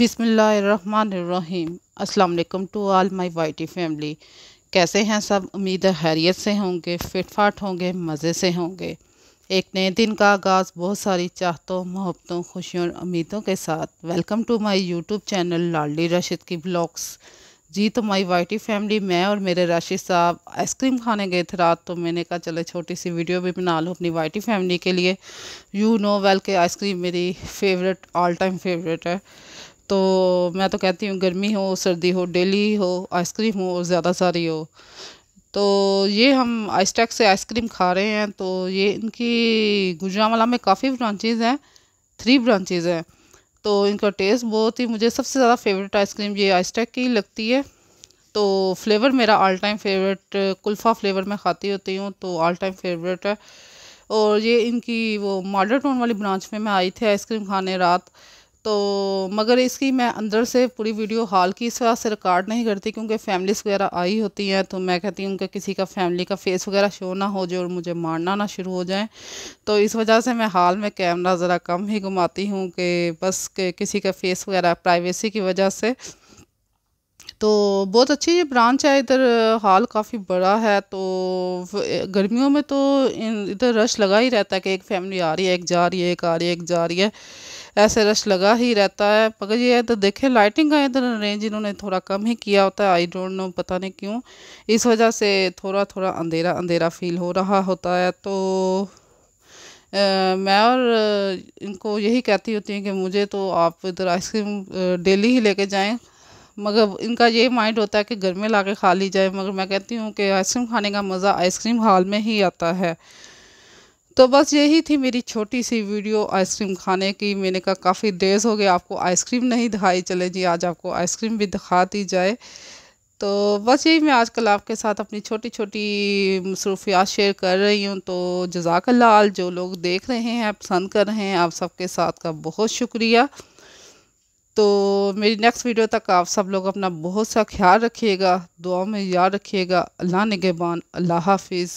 बिसमीम अल्लाम to all my whitey family कैसे हैं सब उम्मीद हैरियत से होंगे फिट फाट होंगे मज़े से होंगे एक नए दिन का आगाज़ बहुत सारी चाहतों मोहब्बतों खुशियों और उम्मीदों के साथ welcome to my YouTube channel Ladli Rashid की ब्लॉग्स जी तो माई वाइटी फैमिली मैं और मेरे राशिद साहब आइसक्रीम खाने गए थे रात तो मैंने कहा चले छोटी सी वीडियो भी बना लो अपनी वाइटी फैमिली के लिए यू नो वेल के आइसक्रीम मेरी फेवरेट ऑल टाइम फेवरेट है तो मैं तो कहती हूँ गर्मी हो सर्दी हो डेली हो आइसक्रीम हो और ज़्यादा सारी हो तो ये हम आइसटैक से आइसक्रीम खा रहे हैं तो ये इनकी गुजरावाला में काफ़ी ब्रांचेज़ हैं थ्री ब्रांचेज़ हैं तो इनका टेस्ट बहुत ही मुझे सबसे ज़्यादा फेवरेट आइसक्रीम ये आइसटैक की लगती है तो फ्लेवर मेरा all time favourite kulfa flavour में खाती होती हूँ तो ऑल टाइम फेवरेट है और ये इनकी वो मॉडर टाउन वाली ब्रांच में मैं आई थी आइसक्रीम खाने रात तो मगर इसकी मैं अंदर से पूरी वीडियो हाल की इस वजह से रिकॉर्ड नहीं करती क्योंकि फैमिलीस वगैरह आई होती हैं तो मैं कहती हूँ कि किसी का फैमिली का फेस वगैरह शो ना हो जाए और मुझे मारना ना शुरू हो जाए तो इस वजह से मैं हाल में कैमरा ज़रा कम ही घुमाती हूँ कि बस के किसी का फेस वगैरह प्राइवेसी की वजह से तो बहुत अच्छी ये ब्रांच है इधर हाल काफ़ी बड़ा है तो गर्मियों में तो इधर रश लगा ही रहता है कि एक फैमिली आ रही है एक जा रही है एक आ रही है एक जा रही है ऐसे रश लगा ही रहता है मगर ये इधर देखे लाइटिंग का इधर रेंज इन्होंने थोड़ा कम ही किया होता है आई डोंट नो पता नहीं क्यों इस वजह से थोड़ा थोड़ा अंधेरा अंधेरा फील हो रहा होता है तो आ, मैं और इनको यही कहती होती हूँ कि मुझे तो आप इधर आइसक्रीम डेली ही लेके जाएं मगर इनका ये माइंड होता है कि घर में ला के खा ली जाए मगर मैं कहती हूँ कि आइसक्रीम खाने का मज़ा आइसक्रीम हाल में ही आता है तो बस यही थी मेरी छोटी सी वीडियो आइसक्रीम खाने की मैंने कहा काफ़ी डेज हो गया आपको आइसक्रीम नहीं दिखाई चले जी आज आपको आइसक्रीम भी दिखा दी जाए तो बस यही मैं आजकल आपके साथ अपनी छोटी छोटी मसरूफियात शेयर कर रही हूँ तो जजाक लाल जो लोग देख रहे हैं पसंद कर रहे हैं आप सबके साथ का बहुत शुक्रिया तो मेरी नेक्स्ट वीडियो तक आप सब लोग अपना बहुत सा ख्याल रखिएगा दुआ में याद रखिएगा अल्लाह निगेबान अल्लाह हाफिज़